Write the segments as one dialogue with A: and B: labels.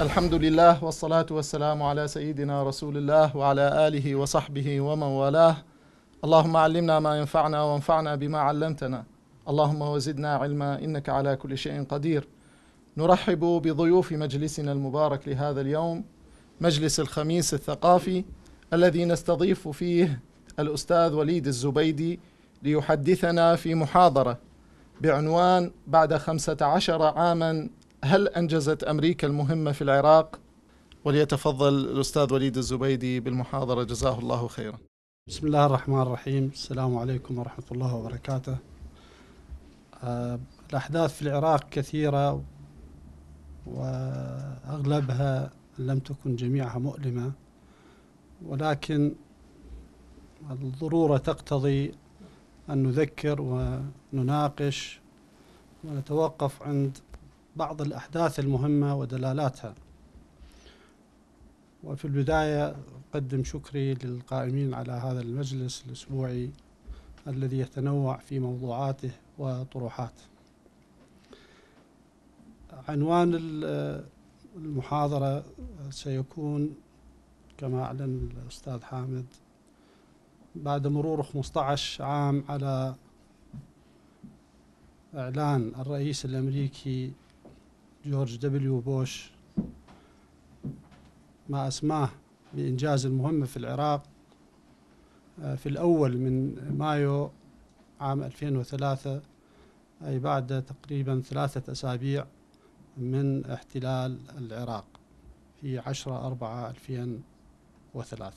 A: الحمد لله والصلاة والسلام على سيدنا رسول الله وعلى آله وصحبه ومن والاه اللهم علمنا ما ينفعنا وانفعنا بما علمتنا اللهم وزدنا علما إنك على كل شيء قدير نرحب بضيوف مجلسنا المبارك لهذا اليوم مجلس الخميس الثقافي الذي نستضيف فيه الأستاذ وليد الزبيدي ليحدثنا في محاضرة بعنوان بعد خمسة عشر عاما هل أنجزت أمريكا المهمة في العراق؟ وليتفضل الأستاذ وليد الزبيدي بالمحاضرة جزاه الله خيرا
B: بسم الله الرحمن الرحيم السلام عليكم ورحمة الله وبركاته آه، الأحداث في العراق كثيرة وأغلبها لم تكن جميعها مؤلمة ولكن الضرورة تقتضي أن نذكر ونناقش ونتوقف عند بعض الأحداث المهمة ودلالاتها وفي البداية أقدم شكري للقائمين على هذا المجلس الأسبوعي الذي يتنوع في موضوعاته وطروحاته عنوان المحاضرة سيكون كما أعلن الأستاذ حامد بعد مرور 15 عام على إعلان الرئيس الأمريكي جورج دبليو بوش ما أسماه بإنجاز المهمة في العراق آه، في الأول من مايو عام 2003 أي بعد تقريبا ثلاثة أسابيع من احتلال العراق في 10 4 2003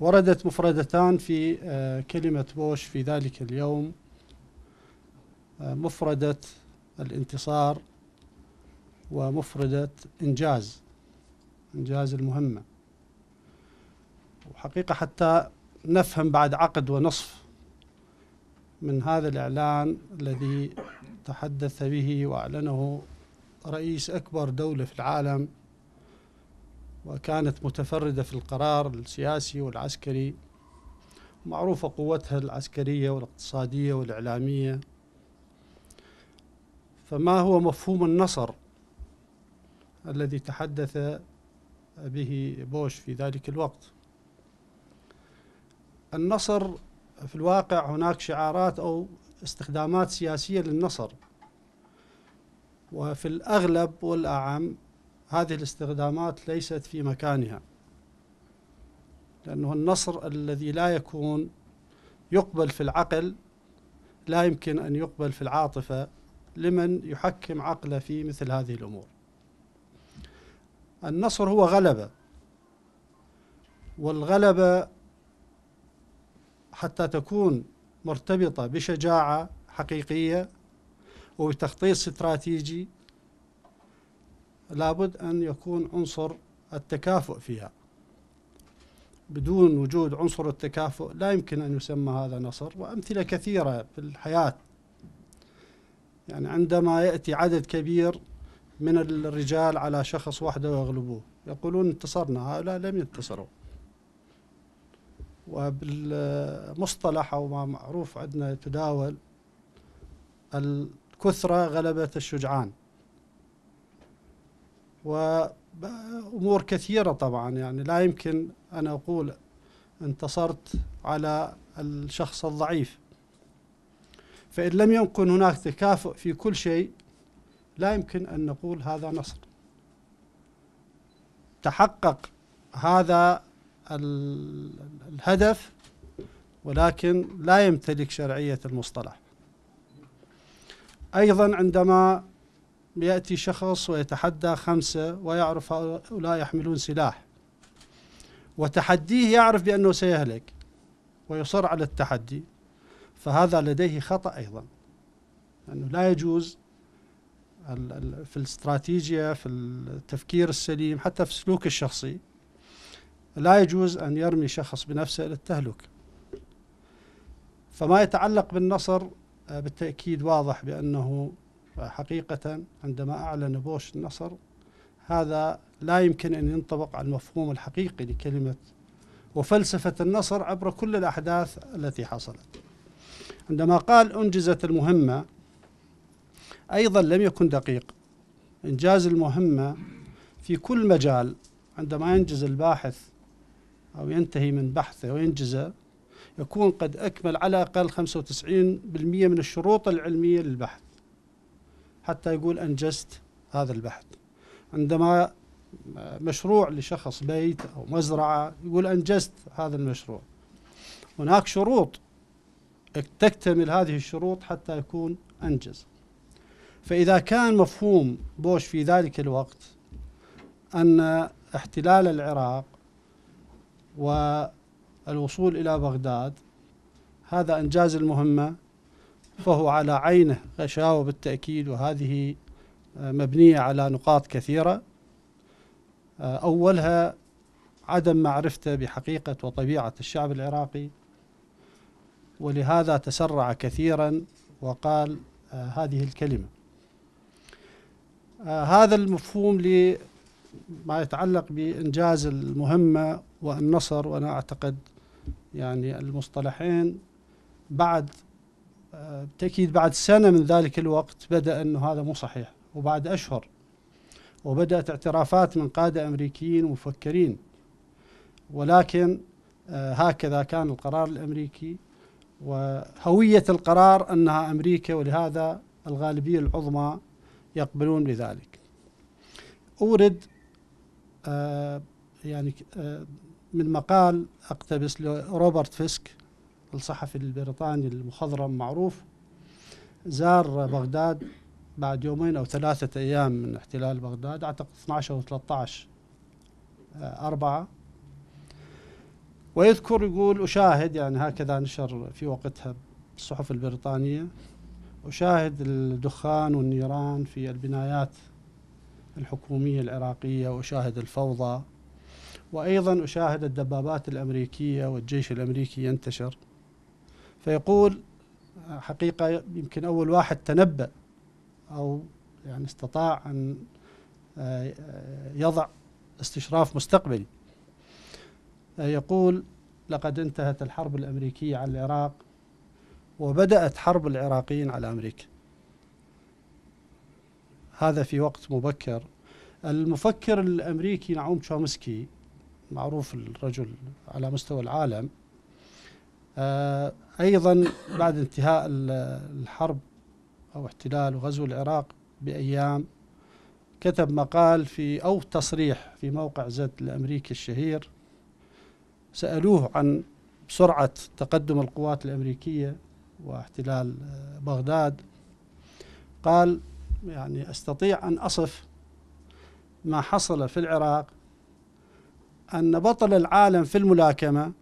B: وردت مفردتان في آه، كلمة بوش في ذلك اليوم آه، مفردة الانتصار ومفردة إنجاز إنجاز المهمة وحقيقة حتى نفهم بعد عقد ونصف من هذا الإعلان الذي تحدث به وأعلنه رئيس أكبر دولة في العالم وكانت متفردة في القرار السياسي والعسكري معروفة قوتها العسكرية والاقتصادية والإعلامية فما هو مفهوم النصر الذي تحدث به بوش في ذلك الوقت النصر في الواقع هناك شعارات أو استخدامات سياسية للنصر وفي الأغلب والأعم هذه الاستخدامات ليست في مكانها لأنه النصر الذي لا يكون يقبل في العقل لا يمكن أن يقبل في العاطفة لمن يحكم عقله في مثل هذه الأمور النصر هو غلبة والغلبة حتى تكون مرتبطة بشجاعة حقيقية وبتخطيط استراتيجي لابد أن يكون عنصر التكافؤ فيها بدون وجود عنصر التكافؤ لا يمكن أن يسمى هذا نصر وأمثلة كثيرة في الحياة يعني عندما يأتي عدد كبير من الرجال على شخص وحده ويغلبوه يقولون انتصرنا هؤلاء لم ينتصروا وبالمصطلح أو ما معروف عندنا يتداول الكثرة غلبت الشجعان وأمور كثيرة طبعا يعني لا يمكن أن أقول انتصرت على الشخص الضعيف فإن لم يكن هناك تكافؤ في كل شيء لا يمكن أن نقول هذا نصر تحقق هذا الهدف ولكن لا يمتلك شرعية المصطلح أيضا عندما يأتي شخص ويتحدى خمسة ويعرف هؤلاء يحملون سلاح وتحديه يعرف بأنه سيهلك ويصر على التحدي فهذا لديه خطأ أيضا لأنه يعني لا يجوز في الاستراتيجية في التفكير السليم حتى في السلوك الشخصي لا يجوز أن يرمي شخص بنفسه إلى التهلك فما يتعلق بالنصر آه، بالتأكيد واضح بأنه حقيقة عندما أعلن بوش النصر هذا لا يمكن أن ينطبق على المفهوم الحقيقي لكلمة وفلسفة النصر عبر كل الأحداث التي حصلت عندما قال أنجزت المهمة أيضا لم يكن دقيق إنجاز المهمة في كل مجال عندما ينجز الباحث أو ينتهي من بحثه وينجزه يكون قد أكمل على الأقل 95% من الشروط العلمية للبحث حتى يقول أنجزت هذا البحث عندما مشروع لشخص بيت أو مزرعة يقول أنجزت هذا المشروع هناك شروط تكتمل هذه الشروط حتى يكون أنجز فإذا كان مفهوم بوش في ذلك الوقت أن احتلال العراق والوصول إلى بغداد هذا إنجاز المهمة فهو على عينه غشاوة بالتأكيد وهذه مبنية على نقاط كثيرة أولها عدم معرفته بحقيقة وطبيعة الشعب العراقي ولهذا تسرع كثيرا وقال آه، هذه الكلمة آه، هذا المفهوم لما يتعلق بإنجاز المهمة والنصر وأنا أعتقد يعني المصطلحين بعد آه، تأكيد بعد سنة من ذلك الوقت بدأ أنه هذا مو صحيح وبعد أشهر وبدأت اعترافات من قادة أمريكيين ومفكرين ولكن هكذا كان القرار الأمريكي وهوية القرار أنها أمريكا ولهذا الغالبية العظمى يقبلون بذلك أورد آه يعني آه من مقال أقتبس لروبرت فيسك الصحفي البريطاني المخضرم معروف زار بغداد بعد يومين أو ثلاثة أيام من احتلال بغداد أعتقد 12 أو 13 أربعة ويذكر يقول أشاهد يعني هكذا نشر في وقتها الصحف البريطانية أشاهد الدخان والنيران في البنايات الحكومية العراقية وأشاهد الفوضى وأيضا أشاهد الدبابات الأمريكية والجيش الأمريكي ينتشر فيقول حقيقة يمكن أول واحد تنبأ أو يعني استطاع أن آه، يضع استشراف مستقبلي يقول لقد انتهت الحرب الأمريكية على العراق وبدأت حرب العراقيين على أمريكا هذا في وقت مبكر المفكر الأمريكي نعوم تشومسكي معروف الرجل على مستوى العالم آه، أيضا بعد انتهاء الحرب أو احتلال وغزو العراق بأيام كتب مقال في أو تصريح في موقع زد الأمريكي الشهير سألوه عن سرعة تقدم القوات الأمريكية واحتلال آه، بغداد قال يعني أستطيع أن أصف ما حصل في العراق أن بطل العالم في الملاكمة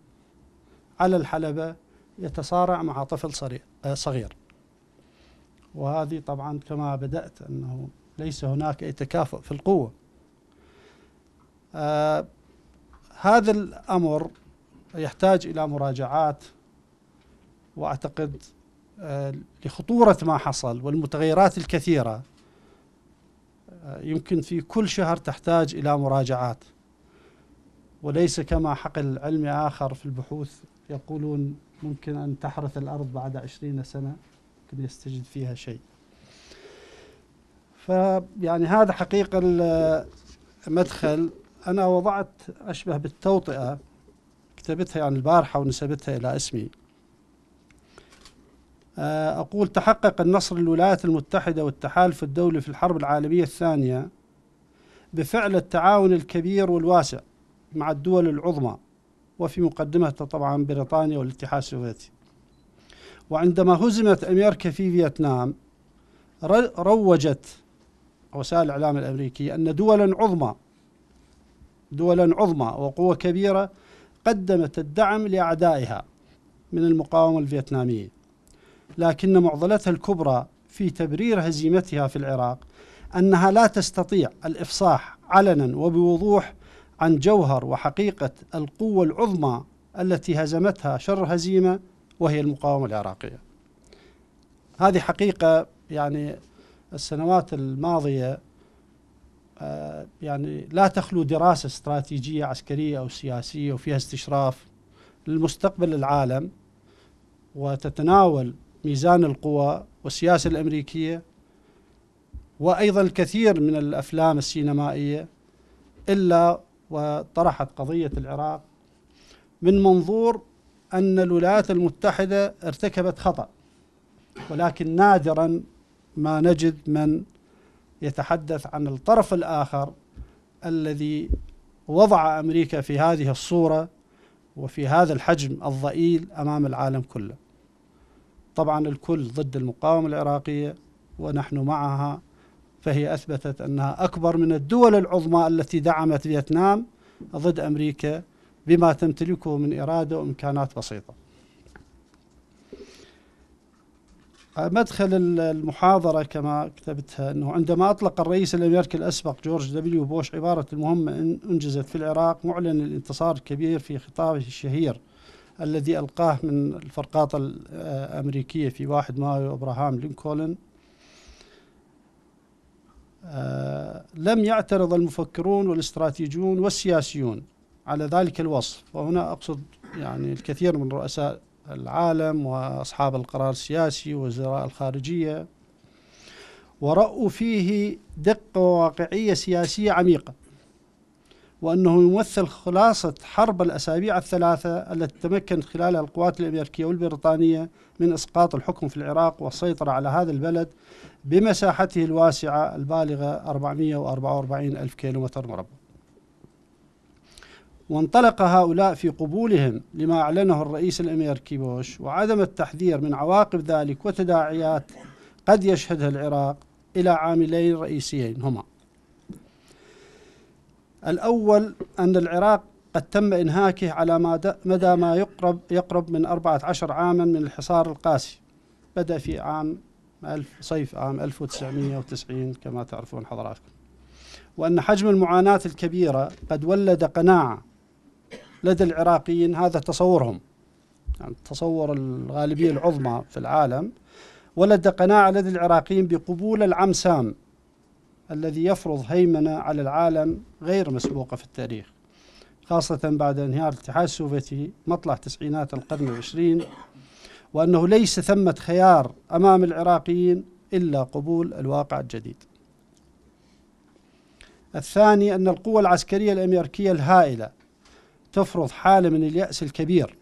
B: على الحلبة يتصارع مع طفل آه، صغير وهذه طبعا كما بدأت أنه ليس هناك أي تكافؤ في القوة آه هذا الأمر يحتاج إلى مراجعات وأعتقد آه، لخطورة ما حصل والمتغيرات الكثيرة آه، يمكن في كل شهر تحتاج إلى مراجعات وليس كما حقل علمي آخر في البحوث يقولون ممكن أن تحرث الأرض بعد عشرين سنة ممكن يستجد فيها شيء فيعني هذا حقيقة المدخل آه، أنا وضعت أشبه بالتوطئة كتبتها يعني البارحة ونسبتها إلى اسمي آه، أقول تحقق النصر للولايات المتحدة والتحالف الدولي في الحرب العالمية الثانية بفعل التعاون الكبير والواسع مع الدول العظمى وفي مقدمتها طبعا بريطانيا والاتحاد السوفيتي وعندما هزمت أمريكا في فيتنام روجت وسائل الإعلام الأمريكية أن دولا عظمى دولا عظمى وقوة كبيرة قدمت الدعم لأعدائها من المقاومة الفيتنامية لكن معضلتها الكبرى في تبرير هزيمتها في العراق أنها لا تستطيع الإفصاح علنا وبوضوح عن جوهر وحقيقة القوة العظمى التي هزمتها شر هزيمة وهي المقاومة العراقية هذه حقيقة يعني السنوات الماضية آه، يعني لا تخلو دراسة استراتيجية عسكرية أو سياسية وفيها استشراف للمستقبل العالم وتتناول ميزان القوى والسياسة الأمريكية وأيضا الكثير من الأفلام السينمائية إلا وطرحت قضية العراق من منظور أن الولايات المتحدة ارتكبت خطأ ولكن نادرا ما نجد من يتحدث عن الطرف الآخر الذي وضع أمريكا في هذه الصورة وفي هذا الحجم الضئيل أمام العالم كله طبعا الكل ضد المقاومة العراقية ونحن معها فهي أثبتت أنها أكبر من الدول العظمى التي دعمت فيتنام ضد أمريكا بما تمتلكه من إرادة وإمكانات بسيطة مدخل المحاضرة كما كتبتها أنه عندما أطلق الرئيس الأمريكي الأسبق جورج دبليو بوش عبارة المهمة إن أنجزت في العراق معلن الانتصار الكبير في خطابه الشهير الذي ألقاه من الفرقاطة الأمريكية آه، في 1 مايو إبراهام لينكولن آه، لم يعترض المفكرون والاستراتيجيون والسياسيون على ذلك الوصف وهنا أقصد يعني الكثير من رؤساء العالم وأصحاب القرار السياسي ووزراء الخارجية ورأوا فيه دقة وواقعية سياسية عميقة وأنه يمثل خلاصة حرب الأسابيع الثلاثة التي تمكنت خلالها القوات الأمريكية والبريطانية من إسقاط الحكم في العراق والسيطرة على هذا البلد بمساحته الواسعة البالغة 444 ألف كيلومتر مربع وانطلق هؤلاء في قبولهم لما أعلنه الرئيس الأمريكي بوش وعدم التحذير من عواقب ذلك وتداعيات قد يشهدها العراق إلى عاملين رئيسيين هما الأول أن العراق قد تم إنهاكه على مدى ما يقرب, يقرب من 14 عاما من الحصار القاسي بدأ في عام ألف صيف عام 1990 كما تعرفون حضراتكم وأن حجم المعاناة الكبيرة قد ولد قناعة لدى العراقيين هذا تصورهم يعني تصور الغالبية العظمى في العالم ولد قناعة لدى العراقيين بقبول العم سام الذي يفرض هيمنة على العالم غير مسبوقة في التاريخ خاصة بعد انهيار الاتحاد السوفيتي مطلع تسعينات القرن العشرين وأنه ليس ثمة خيار أمام العراقيين إلا قبول الواقع الجديد الثاني أن القوة العسكرية الأمريكية الهائلة تفرض حالة من اليأس الكبير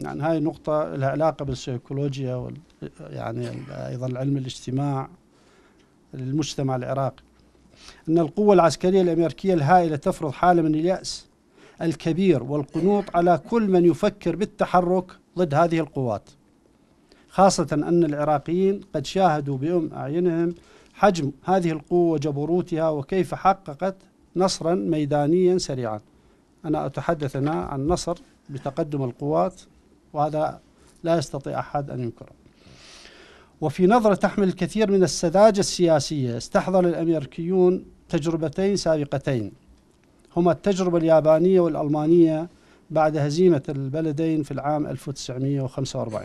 B: يعني هاي نقطة لها علاقة بالسيكولوجيا وال يعني أيضا علم الاجتماع للمجتمع العراقي أن القوة العسكرية الأمريكية الهائلة تفرض حالة من اليأس الكبير والقنوط على كل من يفكر بالتحرك ضد هذه القوات خاصة أن العراقيين قد شاهدوا بأم أعينهم حجم هذه القوة وجبروتها وكيف حققت نصرا ميدانيا سريعا أنا أتحدث هنا عن نصر بتقدم القوات وهذا لا يستطيع أحد أن ينكره وفي نظرة تحمل الكثير من السذاجة السياسية استحضر الأمريكيون تجربتين سابقتين هما التجربة اليابانية والألمانية بعد هزيمة البلدين في العام 1945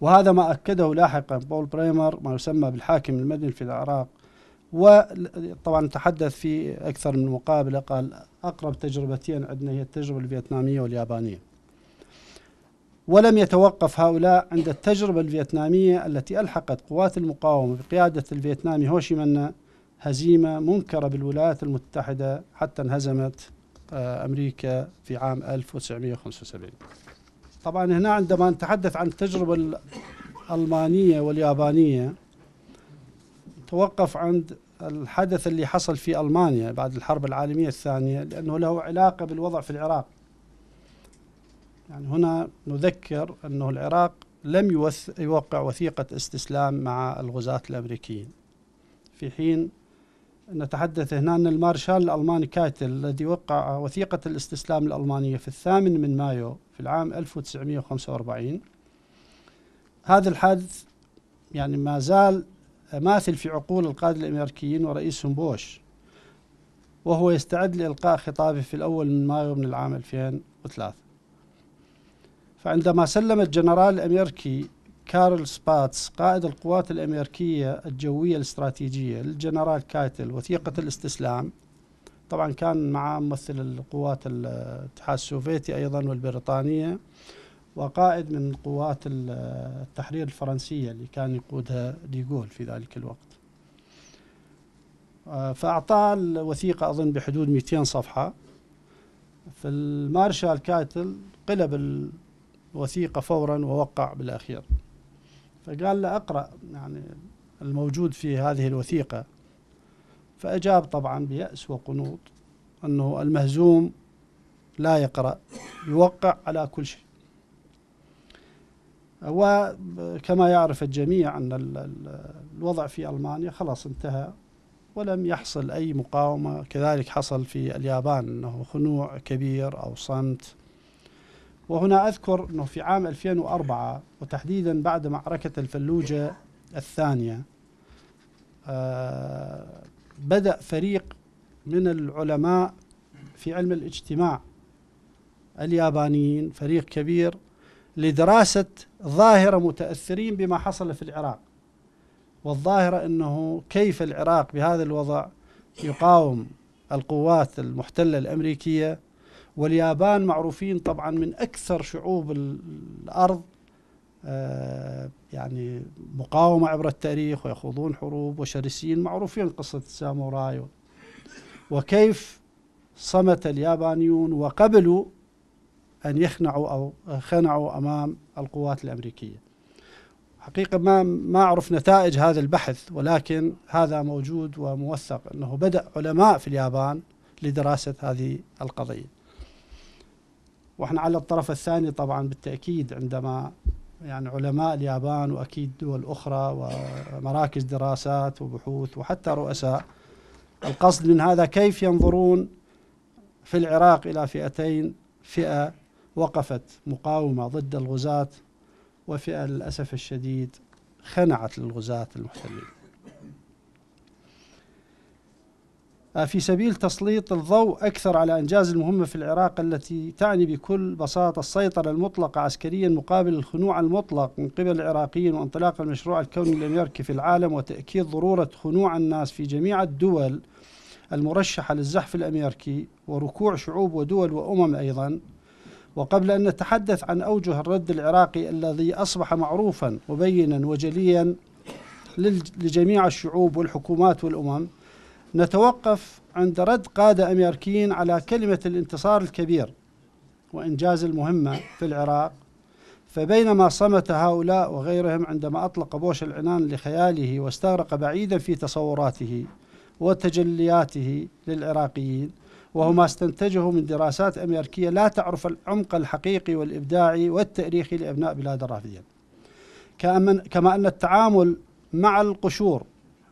B: وهذا ما أكده لاحقا بول بريمر ما يسمى بالحاكم المدني في العراق وطبعا تحدث في أكثر من مقابلة قال أقرب تجربتين عندنا هي التجربة الفيتنامية واليابانية ولم يتوقف هؤلاء عند التجربة الفيتنامية التي ألحقت قوات المقاومة بقيادة الفيتنامي هوشي منا هزيمة منكرة بالولايات المتحدة حتى انهزمت آه، أمريكا في عام 1975 طبعا هنا عندما نتحدث عن التجربة الألمانية واليابانية توقف عند الحدث اللي حصل في ألمانيا بعد الحرب العالمية الثانية لأنه له علاقة بالوضع في العراق يعني هنا نذكر أنه العراق لم يوقع وثيقة استسلام مع الغزاة الأمريكيين في حين نتحدث هنا أن المارشال الألماني كايتل الذي وقع وثيقة الاستسلام الألمانية في الثامن من مايو في العام 1945 هذا الحادث يعني ما زال ماثل في عقول القادة الأمريكيين ورئيسهم بوش وهو يستعد لإلقاء خطابه في الأول من مايو من العام 2003 فعندما سلم الجنرال الأمريكي كارل سباتس قائد القوات الأمريكية الجوية الاستراتيجية للجنرال كايتل وثيقة الاستسلام طبعا كان مع ممثل القوات الاتحاد السوفيتي أيضا والبريطانية وقائد من قوات التحرير الفرنسية اللي كان يقودها ديغول في ذلك الوقت آه، فأعطاه الوثيقة أظن بحدود 200 صفحة فالمارشال كاتل قلب الوثيقة فورا ووقع بالأخير فقال له أقرأ يعني الموجود في هذه الوثيقة فأجاب طبعا بيأس وقنوط أنه المهزوم لا يقرأ يوقع على كل شيء وكما يعرف الجميع أن الوضع في ألمانيا خلاص انتهى ولم يحصل أي مقاومة كذلك حصل في اليابان أنه خنوع كبير أو صمت وهنا أذكر أنه في عام 2004 وتحديدا بعد معركة الفلوجة الثانية آه، بدأ فريق من العلماء في علم الاجتماع اليابانيين فريق كبير لدراسة ظاهرة متأثرين بما حصل في العراق والظاهرة أنه كيف العراق بهذا الوضع يقاوم القوات المحتلة الأمريكية واليابان معروفين طبعا من أكثر شعوب الأرض آه، يعني مقاومة عبر التاريخ ويخوضون حروب وشرسين معروفين قصة الساموراي وكيف صمت اليابانيون وقبلوا أن يخنعوا أو خنعوا أمام القوات الأمريكية حقيقة ما ما أعرف نتائج هذا البحث ولكن هذا موجود وموثق أنه بدأ علماء في اليابان لدراسة هذه القضية وإحنا على الطرف الثاني طبعا بالتأكيد عندما يعني علماء اليابان وأكيد دول أخرى ومراكز دراسات وبحوث وحتى رؤساء القصد من هذا كيف ينظرون في العراق إلى فئتين فئة وقفت مقاومة ضد الغزاة وفئة للأسف الشديد خنعت للغزاة المحتلين آه، في سبيل تسليط الضوء أكثر على أنجاز المهمة في العراق التي تعني بكل بساطة السيطرة المطلقة عسكريا مقابل الخنوع المطلق من قبل العراقيين وانطلاق المشروع الكوني الأمريكي في العالم وتأكيد ضرورة خنوع الناس في جميع الدول المرشحة للزحف الأمريكي وركوع شعوب ودول وأمم أيضا وقبل أن نتحدث عن أوجه الرد العراقي الذي أصبح معروفا وبينا وجليا لجميع الشعوب والحكومات والأمم نتوقف عند رد قادة أمريكيين على كلمة الانتصار الكبير وإنجاز المهمة في العراق فبينما صمت هؤلاء وغيرهم عندما أطلق بوش العنان لخياله واستغرق بعيدا في تصوراته وتجلياته للعراقيين وهو ما استنتجه من دراسات أمريكية لا تعرف العمق الحقيقي والإبداعي والتأريخي لأبناء بلاد الرافدين كما أن التعامل مع القشور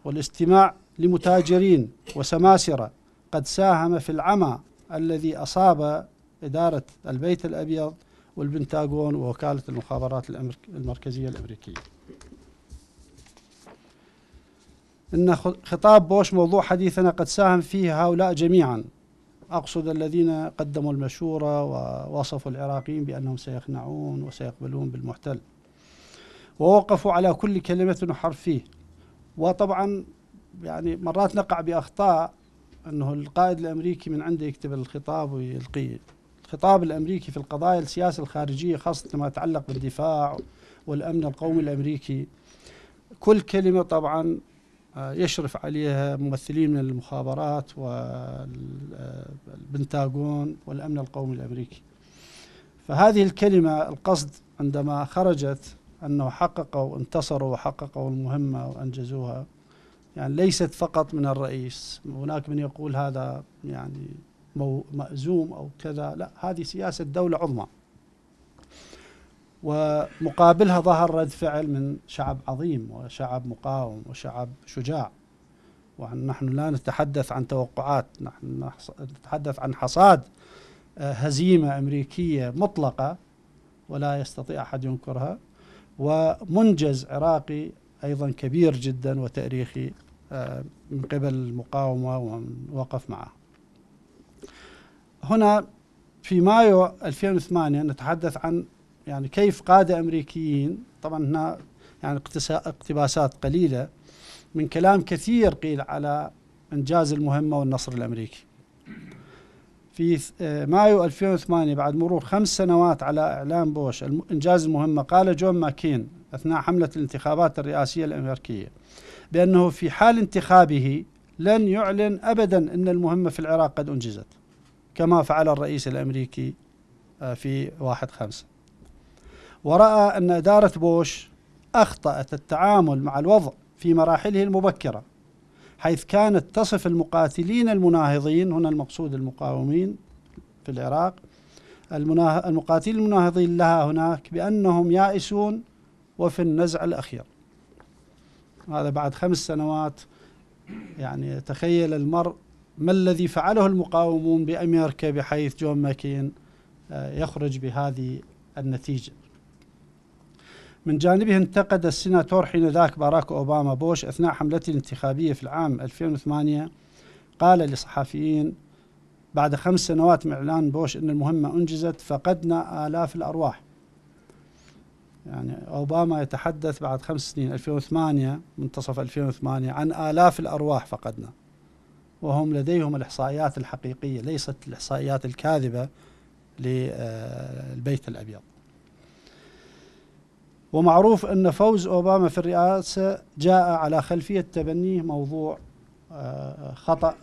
B: والاستماع لمتاجرين وسماسرة قد ساهم في العمى الذي أصاب إدارة البيت الأبيض والبنتاغون ووكالة المخابرات المركزية الأمريكية إن خطاب بوش موضوع حديثنا قد ساهم فيه هؤلاء جميعا أقصد الذين قدموا المشورة ووصفوا العراقيين بأنهم سيخنعون وسيقبلون بالمحتل ووقفوا على كل كلمة وحرف فيه وطبعا يعني مرات نقع بأخطاء أنه القائد الأمريكي من عنده يكتب الخطاب ويلقيه الخطاب الأمريكي في القضايا السياسة الخارجية خاصة ما يتعلق بالدفاع والأمن القومي الأمريكي كل كلمة طبعا يشرف عليها ممثلين من المخابرات والبنتاغون والأمن القومي الأمريكي فهذه الكلمة القصد عندما خرجت أنه حققوا انتصروا وحققوا المهمة وأنجزوها يعني ليست فقط من الرئيس هناك من يقول هذا يعني مأزوم أو كذا لا هذه سياسة دولة عظمى ومقابلها ظهر رد فعل من شعب عظيم وشعب مقاوم وشعب شجاع ونحن لا نتحدث عن توقعات نحن نتحدث عن حصاد آه، هزيمة أمريكية مطلقة ولا يستطيع أحد ينكرها ومنجز عراقي أيضا كبير جدا وتاريخي آه، من قبل المقاومة ووقف معه هنا في مايو 2008 نتحدث عن يعني كيف قادة أمريكيين طبعا هنا يعني اقتباسات قليلة من كلام كثير قيل على إنجاز المهمة والنصر الأمريكي في آه، مايو 2008 بعد مرور خمس سنوات على إعلان بوش إنجاز المهمة قال جون ماكين أثناء حملة الانتخابات الرئاسية الأمريكية بأنه في حال انتخابه لن يعلن أبدا أن المهمة في العراق قد أنجزت كما فعل الرئيس الأمريكي آه، في واحد خمسة ورأى أن إدارة بوش أخطأت التعامل مع الوضع في مراحله المبكرة حيث كانت تصف المقاتلين المناهضين هنا المقصود المقاومين في العراق المقاتلين المناهضين لها هناك بأنهم يائسون وفي النزع الأخير هذا بعد خمس سنوات يعني تخيل المرء ما الذي فعله المقاومون بأمريكا بحيث جون ماكين آه، يخرج بهذه النتيجه من جانبه انتقد السناتور حينذاك باراك أوباما بوش أثناء حملته الانتخابية في العام 2008 قال لصحفيين بعد خمس سنوات من إعلان بوش أن المهمة أنجزت فقدنا آلاف الأرواح يعني أوباما يتحدث بعد خمس سنين 2008 منتصف 2008 عن آلاف الأرواح فقدنا وهم لديهم الإحصائيات الحقيقية ليست الإحصائيات الكاذبة للبيت الأبيض ومعروف أن فوز أوباما في الرئاسة جاء على خلفية تبنيه موضوع آه، خطأ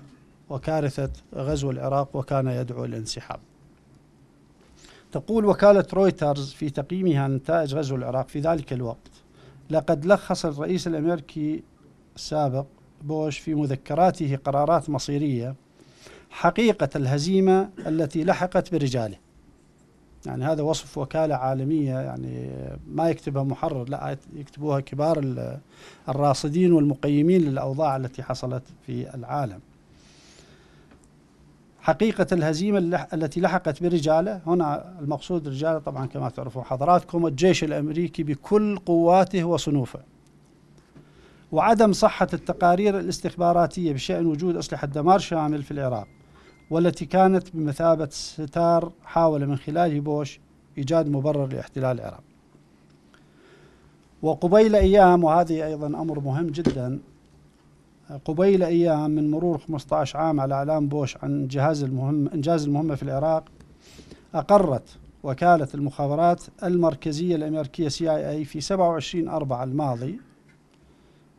B: وكارثة غزو العراق وكان يدعو للانسحاب تقول وكالة رويترز في تقييمها نتائج غزو العراق في ذلك الوقت لقد لخص الرئيس الأمريكي السابق بوش في مذكراته قرارات مصيرية حقيقة الهزيمة التي لحقت برجاله يعني هذا وصف وكالة عالمية يعني ما يكتبها محرر لا يكتبوها كبار الراصدين والمقيمين للأوضاع التي حصلت في العالم حقيقة الهزيمة التي لحقت برجاله هنا المقصود رجاله طبعا كما تعرفون حضراتكم الجيش الأمريكي بكل قواته وصنوفه وعدم صحة التقارير الاستخباراتية بشأن وجود أسلحة دمار شامل في العراق والتي كانت بمثابة ستار حاول من خلاله بوش إيجاد مبرر لاحتلال العراق وقبيل أيام وهذه أيضا أمر مهم جدا قبيل أيام من مرور 15 عام على إعلان بوش عن جهاز المهم إنجاز المهمة في العراق أقرت وكالة المخابرات المركزية الأمريكية سي اي اي في 27 أربعة الماضي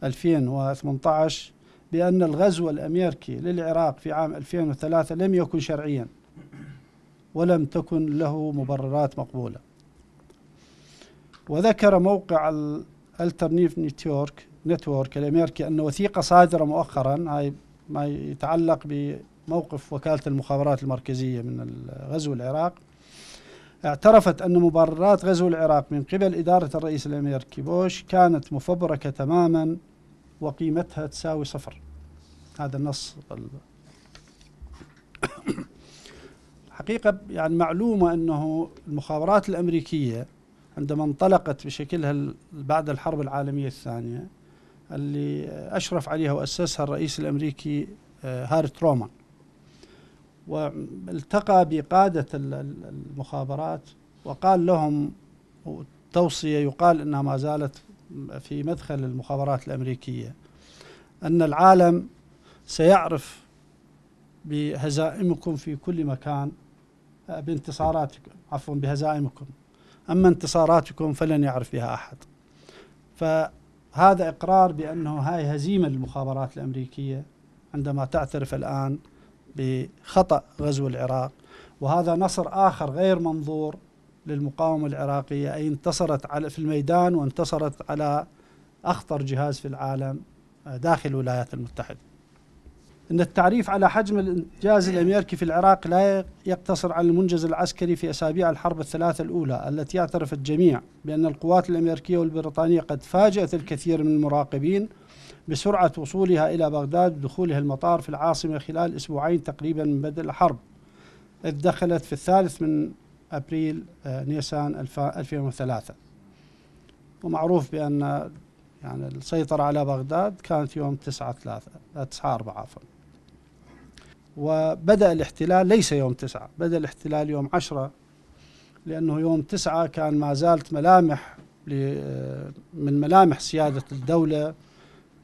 B: 2018 بأن الغزو الأمريكي للعراق في عام 2003 لم يكن شرعيا ولم تكن له مبررات مقبولة وذكر موقع الالترنيف نيتورك نتورك الأمريكي أن وثيقة صادرة مؤخرا هاي ما يتعلق بموقف وكالة المخابرات المركزية من غزو العراق اعترفت أن مبررات غزو العراق من قبل إدارة الرئيس الأمريكي بوش كانت مفبركة تماما وقيمتها تساوي صفر هذا النص حقيقة يعني معلومة أنه المخابرات الأمريكية عندما انطلقت بشكلها بعد الحرب العالمية الثانية اللي أشرف عليها وأسسها الرئيس الأمريكي آه، هاري ترومان والتقى بقادة المخابرات وقال لهم توصية يقال أنها ما زالت في مدخل المخابرات الأمريكية أن العالم سيعرف بهزائمكم في كل مكان بانتصاراتكم عفوا بهزائمكم أما انتصاراتكم فلن يعرف بها أحد فهذا إقرار بأنه هاي هزيمة للمخابرات الأمريكية عندما تعترف الآن بخطأ غزو العراق وهذا نصر آخر غير منظور للمقاومة العراقية أي انتصرت على في الميدان وانتصرت على أخطر جهاز في العالم آه، داخل الولايات المتحدة أن التعريف على حجم الإنجاز الأمريكي في العراق لا يقتصر على المنجز العسكري في أسابيع الحرب الثلاثة الأولى التي اعترف الجميع بأن القوات الأمريكية والبريطانية قد فاجأت الكثير من المراقبين بسرعة وصولها إلى بغداد ودخولها المطار في العاصمة خلال أسبوعين تقريبا من بدء الحرب إذ دخلت في الثالث من أبريل آه، نيسان 2003 ومعروف بأن يعني السيطرة على بغداد كانت يوم 9 3 9 4 عفوا وبدأ الاحتلال ليس يوم 9 بدأ الاحتلال يوم 10 لأنه يوم 9 كان ما زالت ملامح آه، من ملامح سيادة الدولة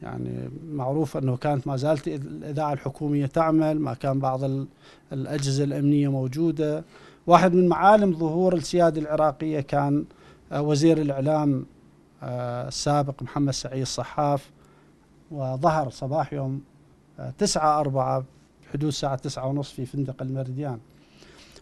B: يعني معروف أنه كانت ما زالت الإذاعة الحكومية تعمل ما كان بعض الأجهزة الأمنية موجودة واحد من معالم ظهور السيادة العراقية كان آه، وزير الإعلام آه، السابق محمد سعيد الصحاف وظهر صباح يوم آه، تسعة أربعة حدود الساعة تسعة ونص في فندق المرديان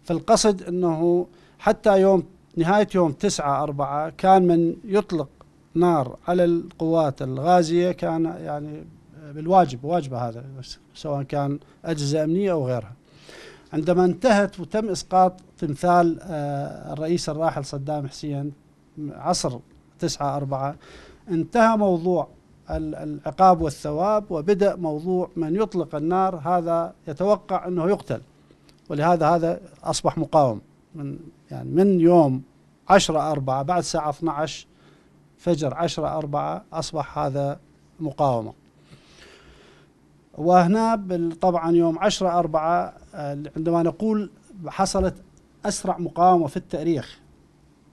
B: فالقصد أنه حتى يوم نهاية يوم تسعة أربعة كان من يطلق نار على القوات الغازية كان يعني بالواجب واجبه هذا سواء كان أجهزة أمنية أو غيرها عندما انتهت وتم إسقاط تمثال آه، الرئيس الراحل صدام حسين عصر 9 4 انتهى موضوع العقاب والثواب وبدأ موضوع من يطلق النار هذا يتوقع أنه يقتل ولهذا هذا أصبح مقاوم من يعني من يوم 10 4 بعد الساعة 12 فجر 10 4 أصبح هذا مقاومة وهنا طبعا يوم 10 4 آه، عندما نقول حصلت أسرع مقاومة في التاريخ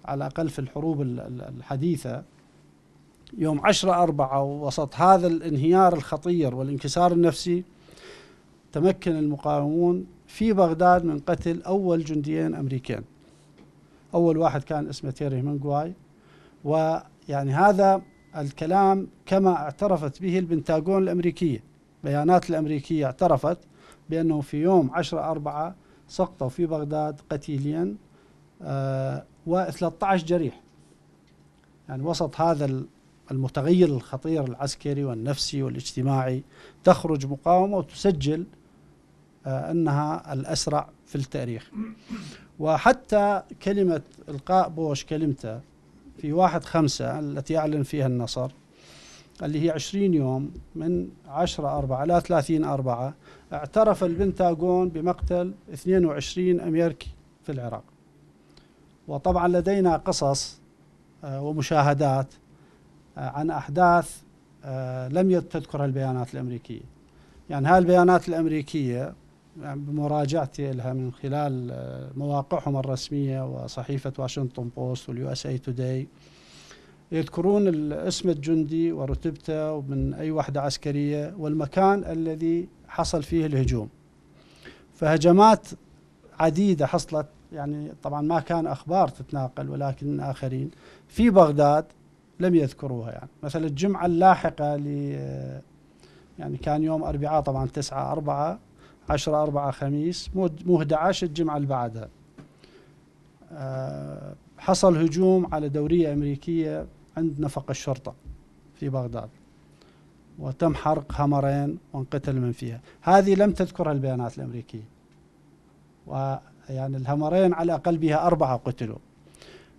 B: على الأقل في الحروب الحديثة يوم عشرة أربعة وسط هذا الانهيار الخطير والانكسار النفسي تمكن المقاومون في بغداد من قتل أول جنديين أمريكان أول واحد كان اسمه تيري منغواي ويعني هذا الكلام كما اعترفت به البنتاغون الأمريكية بيانات الأمريكية اعترفت بأنه في يوم عشرة أربعة سقطوا في بغداد قتيلين آه، و13 جريح يعني وسط هذا المتغير الخطير العسكري والنفسي والاجتماعي تخرج مقاومة وتسجل آه، أنها الأسرع في التاريخ وحتى كلمة إلقاء بوش كلمته في واحد خمسة التي اعلن فيها النصر اللي هي 20 يوم من 10 4 الى 30 4 اعترف البنتاغون بمقتل 22 امريكي في العراق وطبعا لدينا قصص آه، ومشاهدات آه، عن احداث آه، لم تذكرها البيانات الامريكيه يعني هاي البيانات الامريكيه يعني بمراجعتي لها من خلال مواقعهم الرسميه وصحيفه واشنطن بوست واليو اس اي توداي يذكرون اسم الجندي ورتبته ومن أي وحدة عسكرية والمكان الذي حصل فيه الهجوم فهجمات عديدة حصلت يعني طبعا ما كان أخبار تتناقل ولكن آخرين في بغداد لم يذكروها يعني مثلا الجمعة اللاحقة ل يعني كان يوم أربعاء طبعا 9 4 10 4 خميس مو 11 الجمعة اللي بعدها آه، حصل هجوم على دورية أمريكية عند نفق الشرطة في بغداد وتم حرق همرين وانقتل من فيها هذه لم تذكرها البيانات الأمريكية ويعني الهمرين على الأقل بها أربعة قتلوا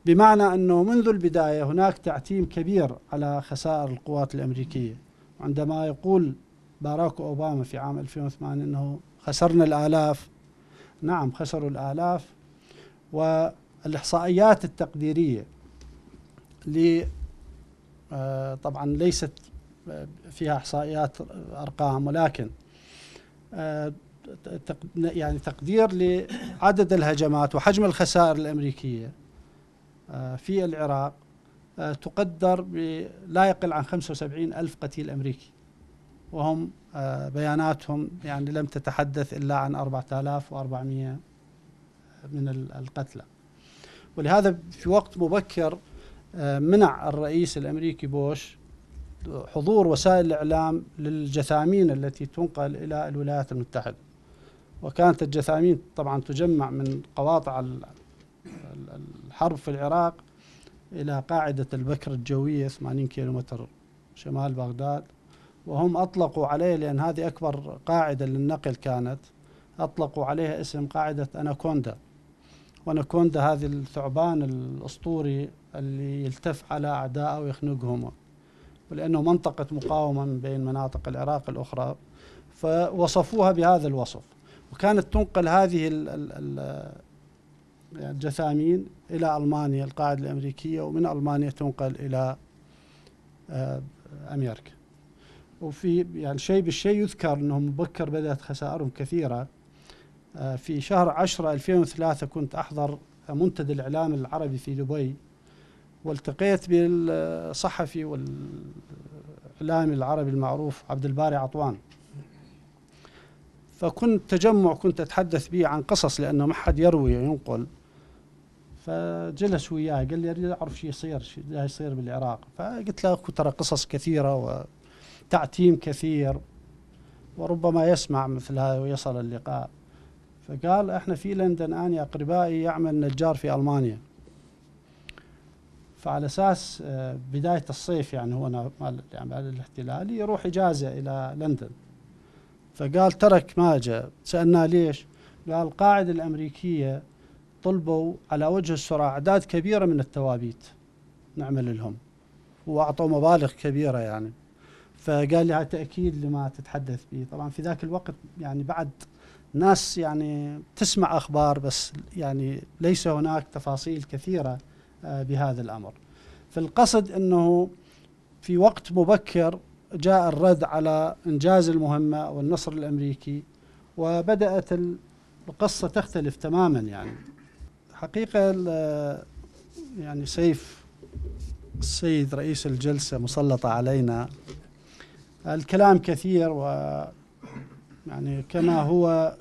B: بمعنى أنه منذ البداية هناك تعتيم كبير على خسائر القوات الأمريكية عندما يقول باراك أوباما في عام 2008 أنه خسرنا الآلاف نعم خسروا الآلاف والإحصائيات التقديرية آه، طبعا ليست آه، فيها احصائيات ارقام ولكن آه، يعني تقدير لعدد الهجمات وحجم الخسائر الامريكيه في العراق تقدر لا يقل عن 75 ألف قتيل أمريكي وهم بياناتهم يعني لم تتحدث إلا عن 4400 من القتلى ولهذا في وقت مبكر منع الرئيس الامريكي بوش حضور وسائل الاعلام للجثامين التي تنقل الى الولايات المتحده. وكانت الجثامين طبعا تجمع من قواطع الحرب في العراق الى قاعده البكر الجويه 80 كيلومتر شمال بغداد وهم اطلقوا عليه لان هذه اكبر قاعده للنقل كانت اطلقوا عليها اسم قاعده اناكوندا واناكوندا هذه الثعبان الاسطوري اللي يلتف على اعدائه ويخنقهم ولانه منطقه مقاومه من بين مناطق العراق الاخرى فوصفوها بهذا الوصف وكانت تنقل هذه الجثامين الى المانيا القاعده الامريكيه ومن المانيا تنقل الى آه، امريكا وفي يعني شيء بالشيء يذكر انهم مبكر بدات خسائرهم كثيره آه، في شهر 10 2003 كنت أحضر منتدى الإعلام العربي في دبي والتقيت بالصحفي والإعلامي العربي المعروف عبد الباري عطوان فكنت تجمع كنت أتحدث به عن قصص لأنه ما حد يروي ينقل فجلس وياه قال لي اريد اعرف شو يصير شو يصير بالعراق فقلت له ترى قصص كثيره وتعتيم كثير وربما يسمع مثل هذا ويصل اللقاء فقال احنا في لندن اني اقربائي يعمل نجار في المانيا فعلى اساس آه، بدايه الصيف يعني هو مال يعني الاحتلال يروح اجازه الى لندن فقال ترك ما جاء سالناه ليش؟ قال القاعده الامريكيه طلبوا على وجه السرعه اعداد كبيره من التوابيت نعمل لهم واعطوا مبالغ كبيره يعني فقال لي هذا تاكيد لما تتحدث به طبعا في ذاك الوقت يعني بعد ناس يعني تسمع أخبار بس يعني ليس هناك تفاصيل كثيرة آه، بهذا الأمر فالقصد أنه في وقت مبكر جاء الرد على إنجاز المهمة والنصر الأمريكي وبدأت القصة تختلف تماما يعني حقيقة يعني سيف السيد رئيس الجلسة مسلطة علينا الكلام كثير و يعني كما هو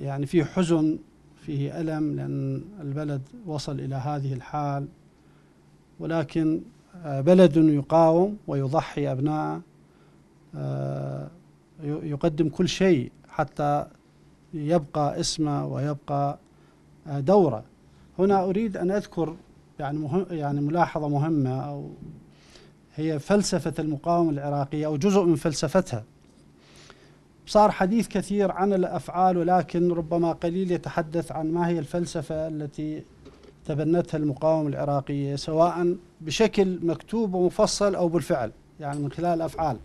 B: يعني فيه حزن فيه ألم لأن البلد وصل إلى هذه الحال ولكن آه، بلد يقاوم ويضحي أبناءه آه، يقدم كل شيء حتى يبقى اسمه ويبقى آه، دوره هنا أريد أن أذكر يعني مهم يعني ملاحظة مهمة أو هي فلسفة المقاومة العراقية أو جزء من فلسفتها صار حديث كثير عن الافعال ولكن ربما قليل يتحدث عن ما هي الفلسفه التي تبنتها المقاومه العراقيه سواء بشكل مكتوب ومفصل او بالفعل يعني من خلال الافعال.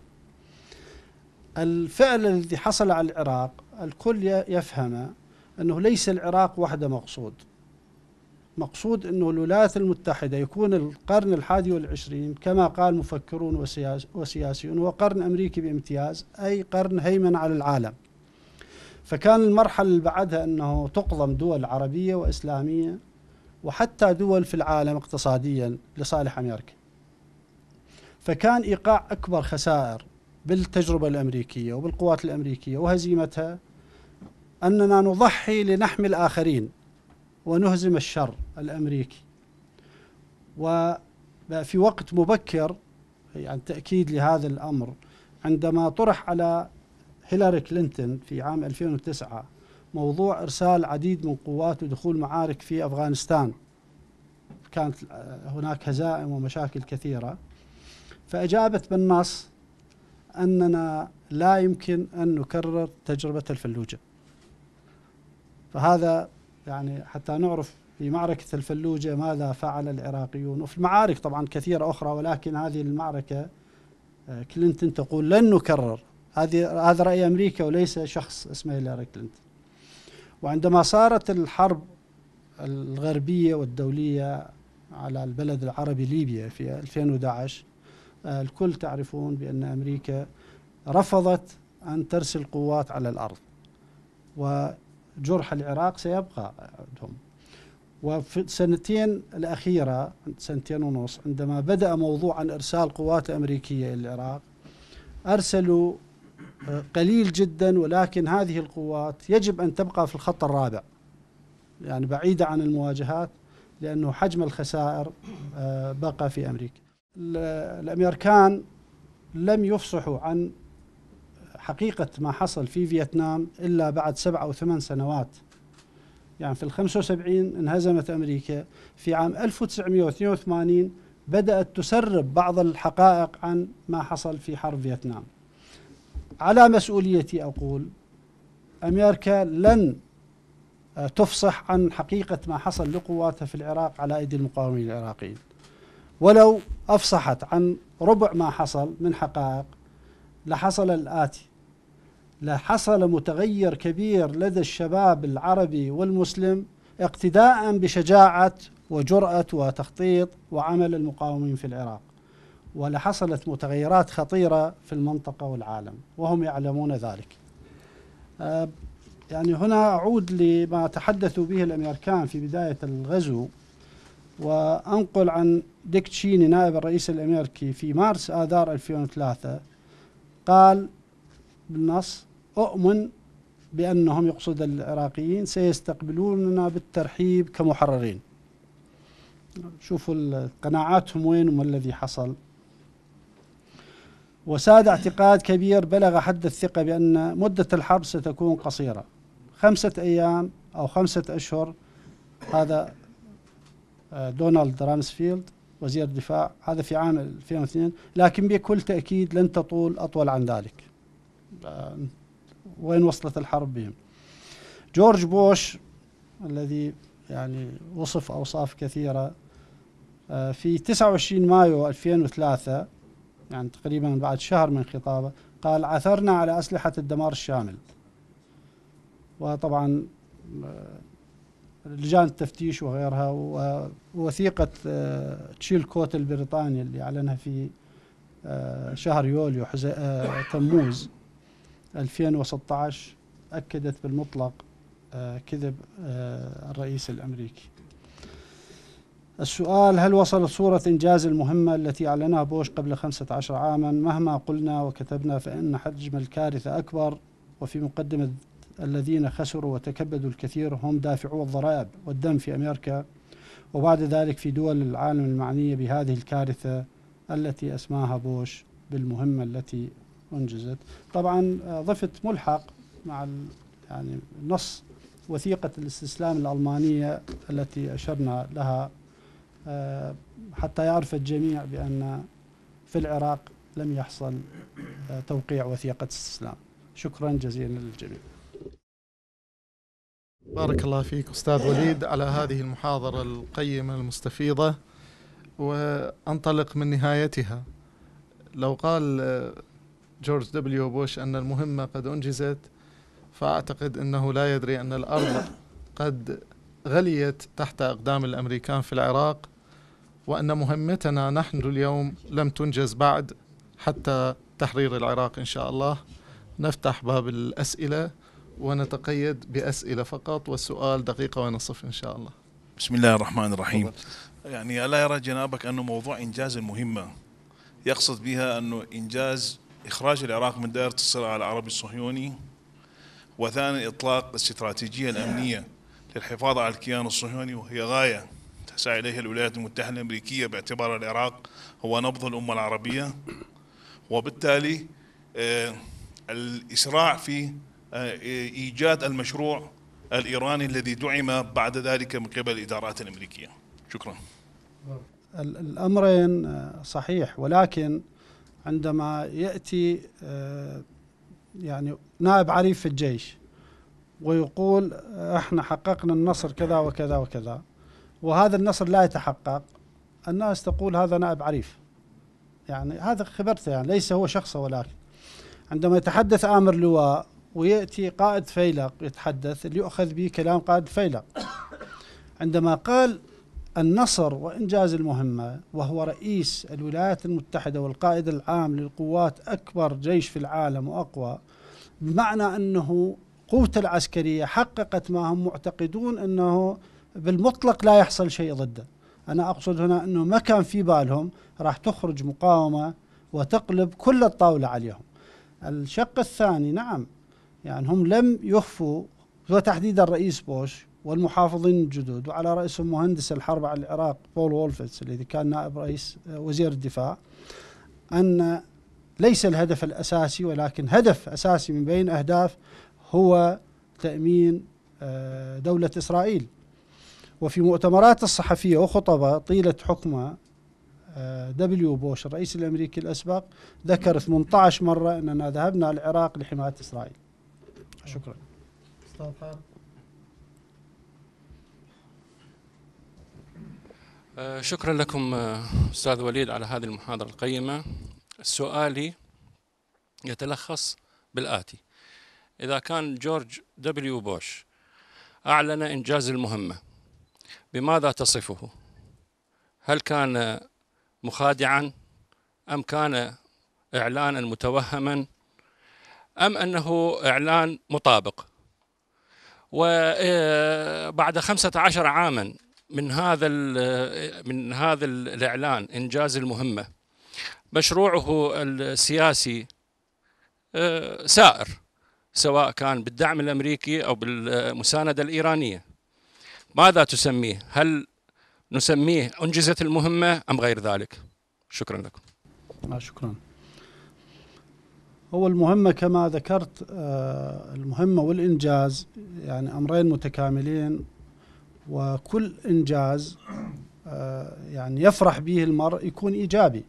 B: الفعل الذي حصل على العراق الكل يفهمه انه ليس العراق وحده مقصود مقصود أنه الولايات المتحدة يكون القرن الحادي والعشرين كما قال مفكرون وسياسيون هو قرن أمريكي بامتياز أي قرن هيمن على العالم فكان المرحلة اللي بعدها أنه تقضم دول عربية وإسلامية وحتى دول في العالم اقتصاديا لصالح أمريكا فكان إيقاع أكبر خسائر بالتجربة الأمريكية وبالقوات الأمريكية وهزيمتها أننا نضحي لنحمي الآخرين ونهزم الشر الأمريكي وفي وقت مبكر يعني تأكيد لهذا الأمر عندما طرح على هيلاري كلينتون في عام 2009 موضوع إرسال عديد من قوات ودخول معارك في أفغانستان كانت آه، هناك هزائم ومشاكل كثيرة فأجابت بالنص أننا لا يمكن أن نكرر تجربة الفلوجة فهذا يعني حتى نعرف في معركة الفلوجة ماذا فعل العراقيون وفي معارك طبعا كثيرة أخرى ولكن هذه المعركة آه، كلينتون تقول لن نكرر هذه هذا رأي أمريكا وليس شخص اسمه هيلاري كلينتون وعندما صارت الحرب الغربية والدولية على البلد العربي ليبيا في 2011 آه، الكل تعرفون بأن أمريكا رفضت أن ترسل قوات على الأرض و جرح العراق سيبقى عندهم وفي السنتين الأخيرة سنتين ونص عندما بدأ موضوع عن إرسال قوات أمريكية إلى العراق أرسلوا آه، قليل جدا ولكن هذه القوات يجب أن تبقى في الخط الرابع يعني بعيدة عن المواجهات لأنه حجم الخسائر آه، بقى في أمريكا الأمريكان لم يفصحوا عن حقيقة ما حصل في فيتنام إلا بعد سبع أو ثمان سنوات يعني في الخمسة وسبعين انهزمت أمريكا في عام 1982 بدأت تسرب بعض الحقائق عن ما حصل في حرب فيتنام على مسؤوليتي أقول أمريكا لن آه، تفصح عن حقيقة ما حصل لقواتها في العراق على أيدي المقاومين العراقيين ولو أفصحت عن ربع ما حصل من حقائق لحصل الآتي لحصل متغير كبير لدى الشباب العربي والمسلم اقتداء بشجاعة وجرأة وتخطيط وعمل المقاومين في العراق ولحصلت متغيرات خطيرة في المنطقة والعالم وهم يعلمون ذلك آه، يعني هنا أعود لما تحدثوا به الأمريكان في بداية الغزو وأنقل عن ديك تشيني نائب الرئيس الأمريكي في مارس آذار 2003 قال بالنص أؤمن بأنهم يقصد العراقيين سيستقبلوننا بالترحيب كمحررين شوفوا قناعاتهم وين وما الذي حصل وساد اعتقاد كبير بلغ حد الثقة بأن مدة الحرب ستكون قصيرة خمسة أيام أو خمسة أشهر هذا آه، دونالد رامسفيلد وزير الدفاع هذا في عام 2002 لكن بكل تأكيد لن تطول أطول عن ذلك آه، وين وصلت الحرب بهم جورج بوش الذي يعني وصف أوصاف كثيرة آه، في 29 مايو 2003 يعني تقريبا بعد شهر من خطابه قال عثرنا على أسلحة الدمار الشامل وطبعا آه، لجان التفتيش وغيرها ووثيقة آه، تشيل كوت البريطاني اللي أعلنها في شهر يوليو تموز 2016 أكدت بالمطلق آه، كذب آه، الرئيس الأمريكي السؤال هل وصلت صورة إنجاز المهمة التي أعلنها بوش قبل 15 عاما مهما قلنا وكتبنا فإن حجم الكارثة أكبر وفي مقدمة الذين خسروا وتكبدوا الكثير هم دافعو الضرائب والدم في أمريكا وبعد ذلك في دول العالم المعنية بهذه الكارثة التي أسماها بوش بالمهمة التي أنجزت طبعا آه، ضفت ملحق مع يعني نص وثيقة الاستسلام الألمانية التي أشرنا لها آه، حتى يعرف الجميع بأن في العراق لم يحصل آه، توقيع وثيقة استسلام شكرا جزيلا للجميع بارك الله فيك أستاذ وليد
A: على هذه المحاضرة القيمة المستفيضة وأنطلق من نهايتها لو قال جورج دبليو بوش أن المهمة قد أنجزت فأعتقد أنه لا يدري أن الأرض قد غليت تحت أقدام الأمريكان في العراق وأن مهمتنا نحن اليوم لم تنجز بعد حتى تحرير العراق إن شاء الله نفتح باب الأسئلة ونتقيد بأسئلة فقط والسؤال دقيقة ونصف إن شاء الله بسم الله الرحمن الرحيم يعني ألا يرى
C: جنابك أن موضوع إنجاز المهمة يقصد بها أنه إنجاز إخراج العراق من دائرة الصراع العربي الصهيوني وثانيا إطلاق الاستراتيجية الأمنية للحفاظ على الكيان الصهيوني وهي غاية تسعى إليها الولايات المتحدة الأمريكية باعتبار العراق هو نبض الأمة العربية وبالتالي آه، الإسراع في آه، إيجاد المشروع الإيراني الذي دعم بعد ذلك من قبل الإدارات الأمريكية شكرا
B: الأمرين آه، صحيح ولكن عندما يأتي آه، يعني نائب عريف في الجيش ويقول احنا حققنا النصر كذا وكذا وكذا وهذا النصر لا يتحقق الناس تقول هذا نائب عريف يعني هذا خبرته يعني ليس هو شخصه ولكن عندما يتحدث آمر لواء ويأتي قائد فيلق يتحدث ليؤخذ به كلام قائد فيلق عندما قال النصر وإنجاز المهمة وهو رئيس الولايات المتحدة والقائد العام للقوات أكبر جيش في العالم وأقوى بمعنى أنه قوته العسكرية حققت ما هم معتقدون أنه بالمطلق لا يحصل شيء ضده أنا أقصد هنا أنه ما كان في بالهم راح تخرج مقاومة وتقلب كل الطاولة عليهم الشق الثاني نعم يعني هم لم يخفوا وتحديدا الرئيس بوش والمحافظين الجدد وعلى رأسهم مهندس الحرب على العراق بول وولفيتس الذي كان نائب رئيس وزير الدفاع أن ليس الهدف الأساسي ولكن هدف أساسي من بين أهداف هو تأمين آه، دولة إسرائيل وفي مؤتمرات الصحفية وخطبة طيلة حكمه آه، دبليو بوش الرئيس الأمريكي الأسبق ذكر 18 مرة أننا ذهبنا العراق لحماية إسرائيل شكرا آه، شكرا لكم آه، استاذ وليد على هذه المحاضره القيمه سؤالي يتلخص بالاتي اذا كان جورج دبليو بوش اعلن انجاز المهمه بماذا تصفه هل كان مخادعا ام كان اعلانا متوهما ام انه اعلان مطابق
D: وبعد آه، خمسه عشر عاما من هذا من هذا
B: الاعلان انجاز المهمه مشروعه السياسي آه، سائر سواء كان بالدعم الامريكي او بالمسانده الايرانيه ماذا تسميه هل نسميه انجزت المهمه ام غير ذلك شكرا لكم آه، شكرا هو المهمة كما ذكرت آه، المهمة والإنجاز يعني أمرين متكاملين وكل إنجاز آه، يعني يفرح به المرء يكون إيجابي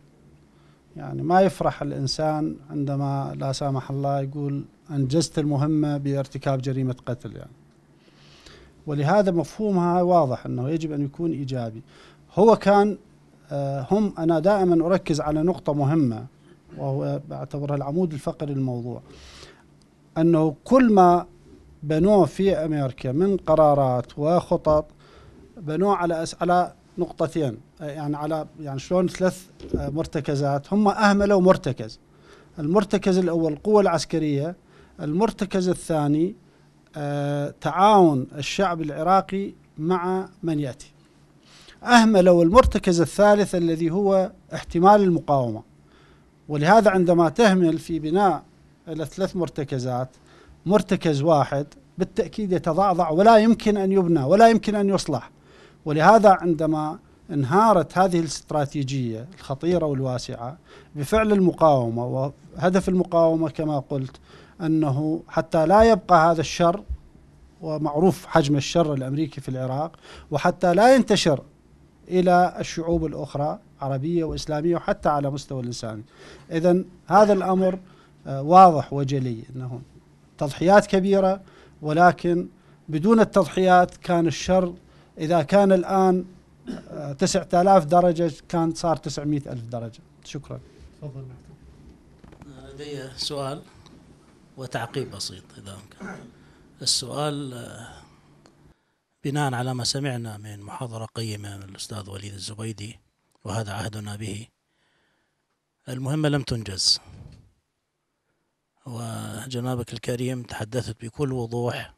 B: يعني ما يفرح الإنسان عندما لا سامح الله يقول أنجزت المهمة بارتكاب جريمة قتل يعني ولهذا مفهومها واضح أنه يجب أن يكون إيجابي هو كان آه، هم أنا دائما أركز على نقطة مهمة وهو بعتبرها العمود الفقري للموضوع أنه كل ما بنوه في أمريكا من قرارات وخطط بنوه على أس على نقطتين يعني على يعني شلون ثلاث مرتكزات هم أهملوا مرتكز المرتكز الأول القوة العسكرية المرتكز الثاني آه، تعاون الشعب العراقي مع من يأتي أهملوا المرتكز الثالث الذي هو احتمال المقاومة ولهذا عندما تهمل في بناء الثلاث مرتكزات مرتكز واحد بالتأكيد يتضعضع ولا يمكن أن يبنى ولا يمكن أن يصلح ولهذا عندما انهارت هذه الاستراتيجية الخطيرة والواسعة بفعل المقاومة وهدف المقاومة كما قلت أنه حتى لا يبقى هذا الشر ومعروف حجم الشر الأمريكي في العراق وحتى لا ينتشر إلى الشعوب الأخرى عربية وإسلامية وحتى على مستوى الإنسان إذا هذا الأمر آه، واضح وجلي أنه تضحيات كبيرة ولكن بدون التضحيات كان الشر إذا كان الآن 9000 آه، درجة كان صار 900000 ألف درجة شكرا تفضل
D: آه، لدي سؤال وتعقيب بسيط إذا ممكن
B: السؤال آه،
D: بناء على ما سمعنا من محاضرة قيمة من الأستاذ وليد الزبيدي وهذا عهدنا به المهمة لم تنجز وجنابك الكريم تحدثت بكل وضوح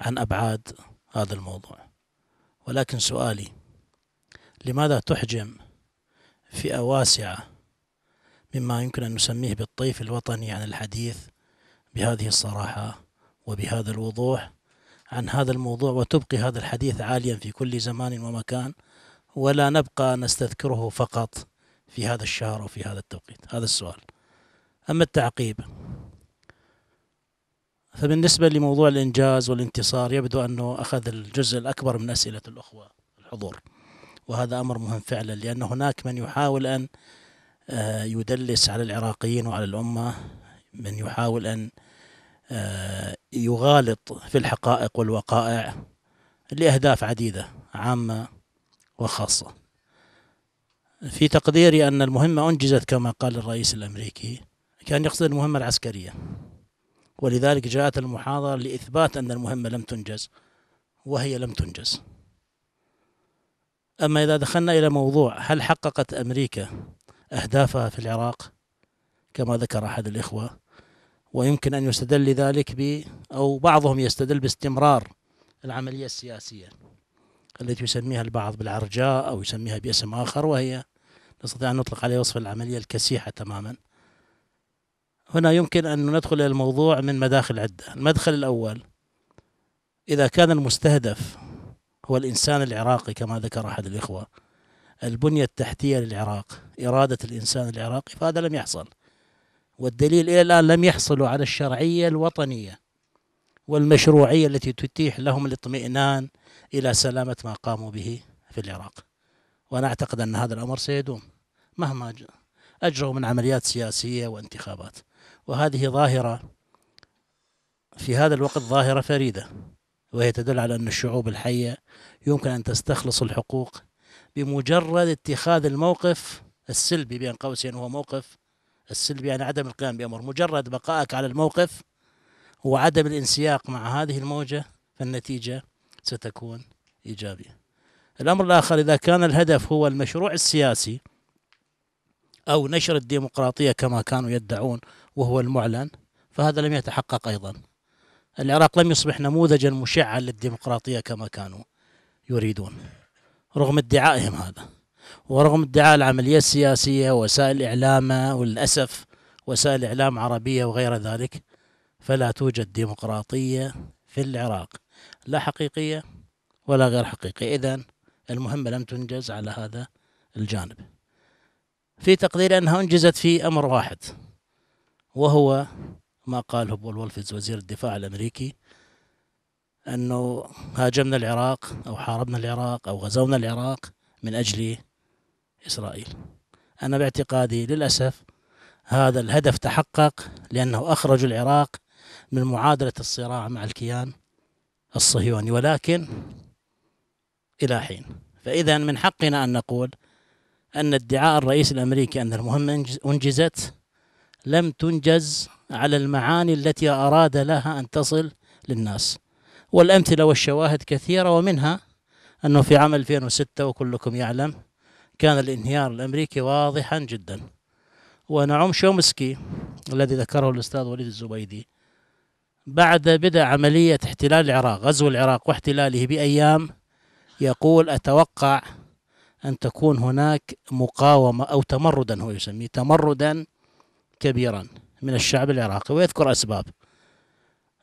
D: عن أبعاد هذا الموضوع ولكن سؤالي لماذا تحجم فئة واسعة مما يمكن أن نسميه بالطيف الوطني عن الحديث بهذه الصراحة وبهذا الوضوح عن هذا الموضوع وتبقي هذا الحديث عاليا في كل زمان ومكان ولا نبقى نستذكره فقط في هذا الشهر وفي هذا التوقيت هذا السؤال أما التعقيب فبالنسبة لموضوع الإنجاز والانتصار يبدو أنه أخذ الجزء الأكبر من أسئلة الأخوة الحضور وهذا أمر مهم فعلا لأن هناك من يحاول أن آه، يدلس على العراقيين وعلى الأمة من يحاول أن آه، يغالط في الحقائق والوقائع لأهداف عديدة عامة وخاصة في تقديري أن المهمة أنجزت كما قال الرئيس الأمريكي كان يقصد المهمة العسكرية ولذلك جاءت المحاضرة لإثبات أن المهمة لم تنجز وهي لم تنجز أما إذا دخلنا إلى موضوع هل حققت أمريكا أهدافها في العراق كما ذكر أحد الإخوة ويمكن أن يستدل ذلك ب أو بعضهم يستدل باستمرار العملية السياسية التي يسميها البعض بالعرجاء أو يسميها باسم آخر وهي نستطيع أن نطلق عليه وصف العملية الكسيحة تماما هنا يمكن أن ندخل إلى الموضوع من مداخل عدة المدخل الأول إذا كان المستهدف هو الإنسان العراقي كما ذكر أحد الإخوة البنية التحتية للعراق إرادة الإنسان العراقي فهذا لم يحصل والدليل إلى الآن لم يحصلوا على الشرعية الوطنية والمشروعية التي تتيح لهم الاطمئنان إلى سلامة ما قاموا به في العراق وأنا أعتقد أن هذا الأمر سيدوم مهما أجروا من عمليات سياسية وانتخابات وهذه ظاهرة في هذا الوقت ظاهرة فريدة وهي تدل على أن الشعوب الحية يمكن أن تستخلص الحقوق بمجرد اتخاذ الموقف السلبي بين قوسين يعني هو موقف السلبي يعني عدم القيام بأمر مجرد بقائك على الموقف وعدم الانسياق مع هذه الموجة فالنتيجة ستكون إيجابية الأمر الآخر إذا كان الهدف هو المشروع السياسي أو نشر الديمقراطية كما كانوا يدعون وهو المعلن فهذا لم يتحقق أيضا العراق لم يصبح نموذجا مشعا للديمقراطية كما كانوا يريدون رغم ادعائهم هذا ورغم ادعاء العملية السياسية وسائل الاعلام وللأسف وسائل إعلام عربية وغير ذلك فلا توجد ديمقراطية في العراق لا حقيقية ولا غير حقيقية إذا المهمة لم تنجز على هذا الجانب في تقدير أنها أنجزت في أمر واحد وهو ما قاله بول وولفز وزير الدفاع الامريكي انه هاجمنا العراق او حاربنا العراق او غزونا العراق من اجل اسرائيل. انا باعتقادي للاسف هذا الهدف تحقق لانه اخرج العراق من معادله الصراع مع الكيان الصهيوني ولكن الى حين. فاذا من حقنا ان نقول ان ادعاء الرئيس الامريكي ان المهمه انجزت لم تنجز على المعاني التي أراد لها أن تصل للناس والأمثلة والشواهد كثيرة ومنها أنه في عام 2006 وكلكم يعلم كان الانهيار الأمريكي واضحا جدا ونعوم شومسكي الذي ذكره الأستاذ وليد الزبيدي بعد بدء عملية احتلال العراق غزو العراق واحتلاله بأيام يقول أتوقع أن تكون هناك مقاومة أو تمردا هو يسميه تمردا كبيرا من الشعب العراقي ويذكر أسباب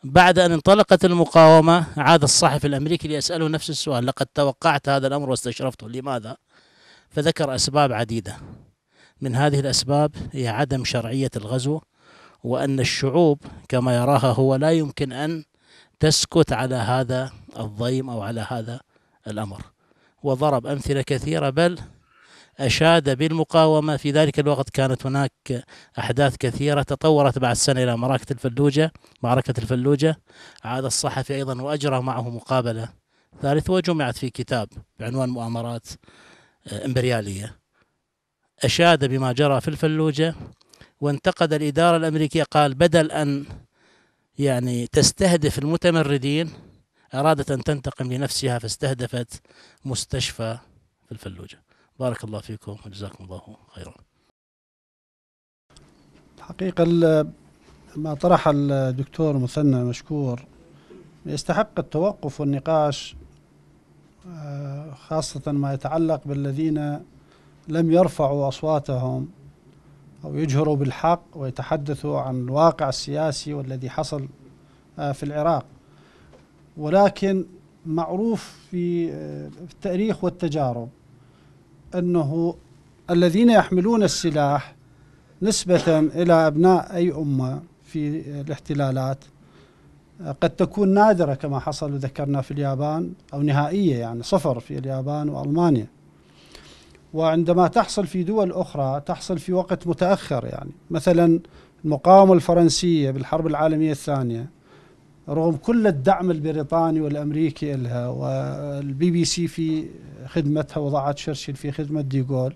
D: بعد أن انطلقت المقاومة عاد الصحفي الأمريكي ليسأله نفس السؤال لقد توقعت هذا الأمر واستشرفته لماذا؟ فذكر أسباب عديدة من هذه الأسباب هي عدم شرعية الغزو وأن الشعوب كما يراها هو لا يمكن أن تسكت على هذا الضيم أو على هذا الأمر وضرب أمثلة كثيرة بل أشاد بالمقاومة في ذلك الوقت كانت هناك أحداث كثيرة تطورت بعد سنة إلى معركة الفلوجة معركة الفلوجة عاد الصحفي أيضا وأجرى معه مقابلة ثالث وجمعت في كتاب بعنوان مؤامرات إمبريالية أشاد بما جرى في الفلوجة وانتقد الإدارة الأمريكية قال بدل أن يعني تستهدف المتمردين أرادت أن تنتقم لنفسها فاستهدفت مستشفى في الفلوجة بارك الله فيكم وجزاكم الله خيرا
B: الحقيقة ما طرح الدكتور مثنى مشكور يستحق التوقف والنقاش آه، خاصة ما يتعلق بالذين لم يرفعوا أصواتهم أو يجهروا بالحق ويتحدثوا عن الواقع السياسي والذي حصل آه، في العراق ولكن معروف في آه، التاريخ والتجارب أنه الذين يحملون السلاح نسبة إلى أبناء أي أمة في الاحتلالات آه، قد تكون نادرة كما حصل وذكرنا في اليابان أو نهائية يعني صفر في اليابان وألمانيا وعندما تحصل في دول أخرى تحصل في وقت متأخر يعني مثلا المقاومة الفرنسية بالحرب العالمية الثانية رغم كل الدعم البريطاني والامريكي لها والبي بي سي في خدمتها وضعت شرشل في خدمه ديغول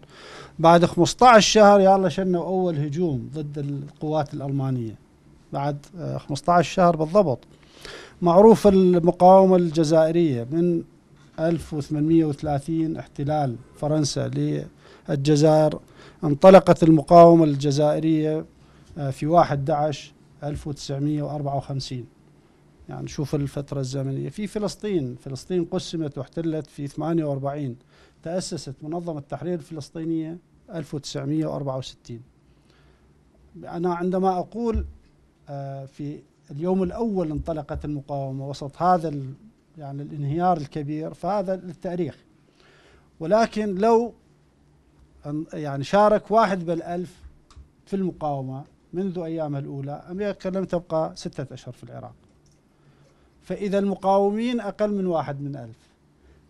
B: بعد 15 شهر يلا شنوا اول هجوم ضد القوات الالمانيه بعد 15 آه، شهر بالضبط معروف المقاومه الجزائريه من 1830 احتلال فرنسا للجزائر انطلقت المقاومه الجزائريه آه، في 11 1954 يعني شوف الفترة الزمنية في فلسطين فلسطين قسمت واحتلت في 48 تأسست منظمة التحرير الفلسطينية 1964 أنا عندما أقول آه، في اليوم الأول انطلقت المقاومة وسط هذا يعني الانهيار الكبير فهذا التاريخ ولكن لو يعني شارك واحد بالألف في المقاومة منذ أيامها الأولى أمريكا لم تبقى ستة أشهر في العراق فإذا المقاومين أقل من واحد من ألف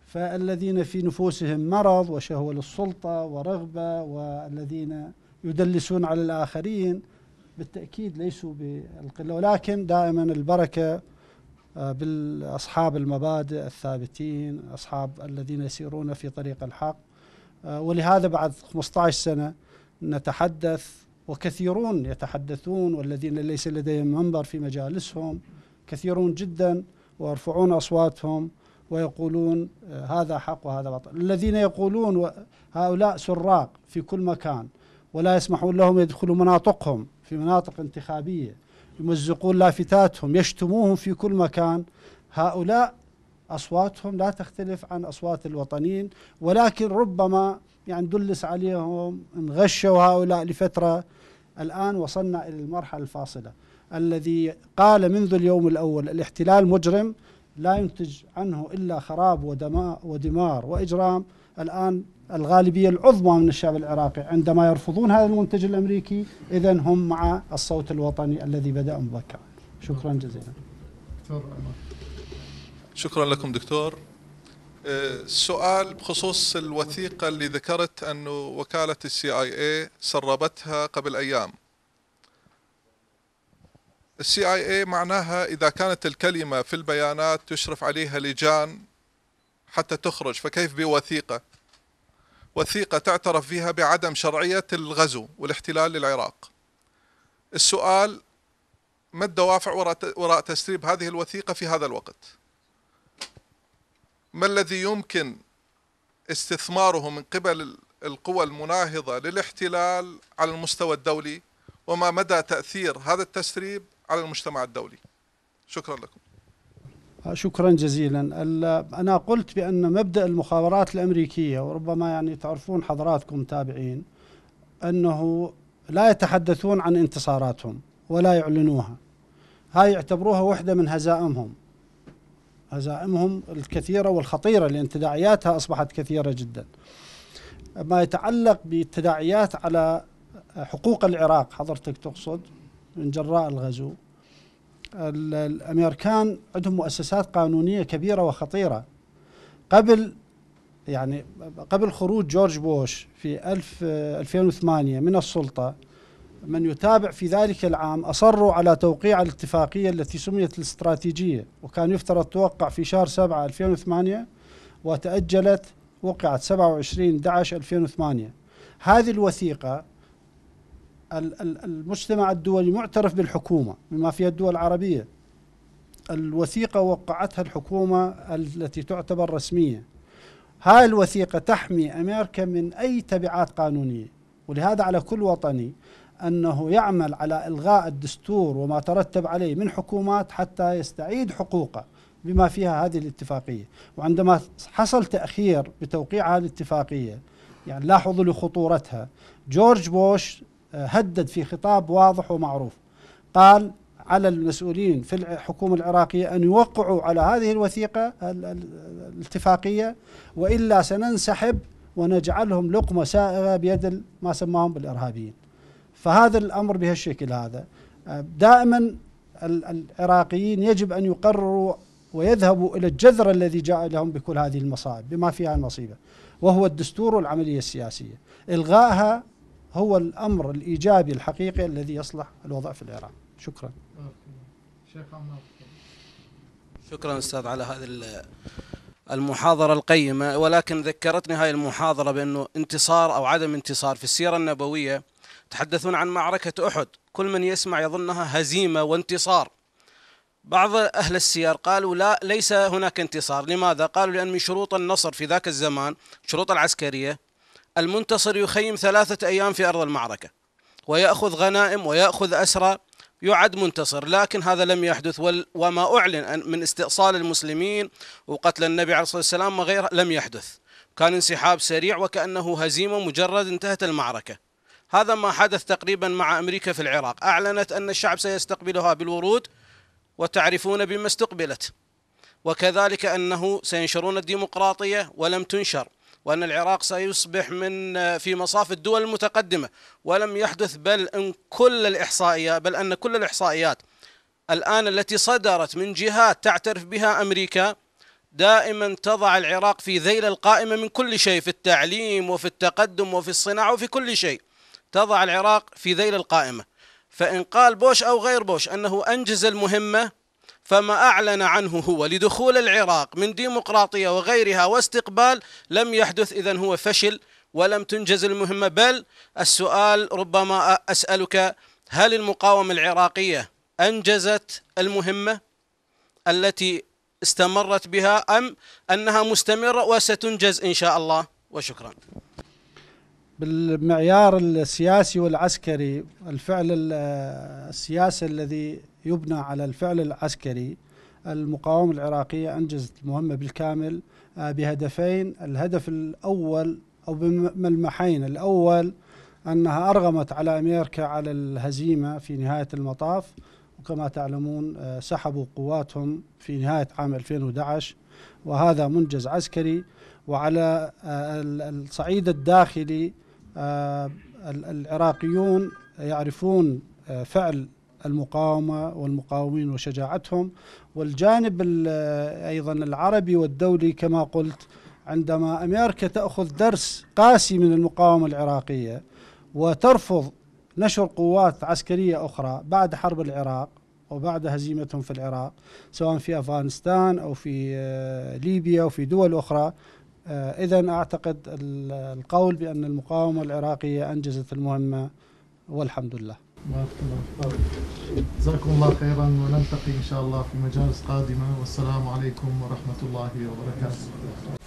B: فالذين في نفوسهم مرض وشهوة للسلطة ورغبة والذين يدلسون على الآخرين بالتأكيد ليسوا بالقلة ولكن دائما البركة آه، بالأصحاب المبادئ الثابتين أصحاب الذين يسيرون في طريق الحق آه، ولهذا بعد 15 سنة نتحدث وكثيرون يتحدثون والذين ليس لديهم منبر في مجالسهم كثيرون جدا ويرفعون أصواتهم ويقولون آه، هذا حق وهذا باطل الذين يقولون هؤلاء سراق في كل مكان ولا يسمحون لهم يدخلوا مناطقهم في مناطق انتخابية يمزقون لافتاتهم يشتموهم في كل مكان هؤلاء أصواتهم لا تختلف عن أصوات الوطنيين ولكن ربما يعني دلس عليهم انغشوا هؤلاء لفترة الآن وصلنا إلى المرحلة الفاصلة الذي قال منذ اليوم الأول الاحتلال مجرم لا ينتج عنه إلا خراب ودماء ودمار وإجرام الآن الغالبية العظمى من الشعب العراقي عندما يرفضون هذا المنتج الأمريكي إذا هم مع الصوت الوطني الذي بدأ مبكرا شكرا جزيلا
A: شكرا لكم دكتور أه، سؤال بخصوص الوثيقة اللي ذكرت أنه وكالة السي آي اي سربتها قبل أيام السي اي اي معناها اذا كانت الكلمه في البيانات تشرف عليها لجان حتى تخرج فكيف بوثيقه؟ وثيقه تعترف فيها بعدم شرعيه الغزو والاحتلال للعراق. السؤال ما الدوافع وراء تسريب هذه الوثيقه في هذا الوقت؟ ما الذي يمكن استثماره من قبل القوى المناهضه للاحتلال على المستوى الدولي؟ وما مدى تأثير هذا التسريب على المجتمع الدولي شكرا لكم
B: آه، شكرا جزيلا أنا قلت بأن مبدأ المخابرات الأمريكية وربما يعني تعرفون حضراتكم تابعين أنه لا يتحدثون عن انتصاراتهم ولا يعلنوها هاي يعتبروها وحدة من هزائمهم هزائمهم الكثيرة والخطيرة لأن تداعياتها أصبحت كثيرة جدا ما يتعلق بالتداعيات على حقوق العراق حضرتك تقصد من جراء الغزو الامريكان عندهم مؤسسات قانونيه كبيره وخطيره قبل يعني قبل خروج جورج بوش في 1000 2008 من السلطه من يتابع في ذلك العام اصروا على توقيع الاتفاقيه التي سميت الاستراتيجيه وكان يفترض توقع في شهر 7 2008 وتاجلت وقعت 27 11 2008 هذه الوثيقه المجتمع الدولي معترف بالحكومة بما فيها الدول العربية الوثيقة وقعتها الحكومة التي تعتبر رسمية هاي الوثيقة تحمي أمريكا من أي تبعات قانونية ولهذا على كل وطني أنه يعمل على إلغاء الدستور وما ترتب عليه من حكومات حتى يستعيد حقوقه بما فيها هذه الاتفاقية وعندما حصل تأخير بتوقيع هذه الاتفاقية يعني لاحظوا لخطورتها جورج بوش هدد في خطاب واضح ومعروف قال على المسؤولين في الحكومة العراقية أن يوقعوا على هذه الوثيقة الاتفاقية وإلا سننسحب ونجعلهم لقمة سائغة بيد ما سماهم بالإرهابيين فهذا الأمر بهالشكل هذا دائما العراقيين يجب أن يقرروا ويذهبوا إلى الجذر الذي جاء لهم بكل هذه المصائب بما فيها المصيبة وهو الدستور والعملية السياسية إلغائها هو الأمر الإيجابي الحقيقي الذي يصلح الوضع في العراق شكرا
C: شكرا أستاذ على هذه المحاضرة القيمة ولكن ذكرتني هاي المحاضرة بأنه انتصار أو عدم انتصار في السيرة النبوية تحدثون عن معركة أحد كل من يسمع يظنها هزيمة وانتصار بعض أهل السير قالوا لا ليس هناك انتصار لماذا؟ قالوا لأن من شروط النصر في ذاك الزمان شروط العسكرية المنتصر يخيم ثلاثة أيام في أرض المعركة ويأخذ غنائم ويأخذ أسرى يعد منتصر لكن هذا لم يحدث وما أعلن من استئصال المسلمين وقتل النبي عليه الصلاة والسلام وغيره لم يحدث كان انسحاب سريع وكأنه هزيمة مجرد انتهت المعركة هذا ما حدث تقريبا مع أمريكا في العراق أعلنت أن الشعب سيستقبلها بالورود وتعرفون بما استقبلت وكذلك أنه سينشرون الديمقراطية ولم تنشر وأن العراق سيصبح من آه، في مصاف الدول المتقدمة ولم يحدث بل أن كل الإحصائيات بل أن كل الإحصائيات الآن التي صدرت من جهات تعترف بها أمريكا دائما تضع العراق في ذيل القائمة من كل شيء في التعليم وفي التقدم وفي الصناعة وفي كل شيء تضع العراق في ذيل القائمة فإن قال بوش أو غير بوش أنه أنجز المهمة فما أعلن عنه هو لدخول العراق من ديمقراطية وغيرها واستقبال لم يحدث إذا هو فشل ولم تنجز المهمة بل السؤال ربما أسألك هل المقاومة العراقية أنجزت المهمة التي استمرت بها أم أنها مستمرة وستنجز إن شاء الله وشكرا
B: بالمعيار السياسي والعسكري الفعل السياسي الذي يبنى على الفعل العسكري المقاومة العراقية أنجزت المهمة بالكامل آه، بهدفين الهدف الأول أو بملمحين الأول أنها أرغمت على أمريكا على الهزيمة في نهاية المطاف وكما تعلمون آه، سحبوا قواتهم في نهاية عام 2011 وهذا منجز عسكري وعلى آه، الصعيد الداخلي العراقيون يعرفون فعل المقاومة والمقاومين وشجاعتهم والجانب أيضا العربي والدولي كما قلت عندما أمريكا تأخذ درس قاسي من المقاومة العراقية وترفض نشر قوات عسكرية أخرى بعد حرب العراق وبعد هزيمتهم في العراق سواء في أفغانستان أو في آه، ليبيا وفي دول أخرى آه، إذا أعتقد القول بأن المقاومة العراقية أنجزت المهمة والحمد لله جزاكم الله
A: خيرا ونلتقي ان شاء الله في مجالس قادمه والسلام عليكم ورحمه الله وبركاته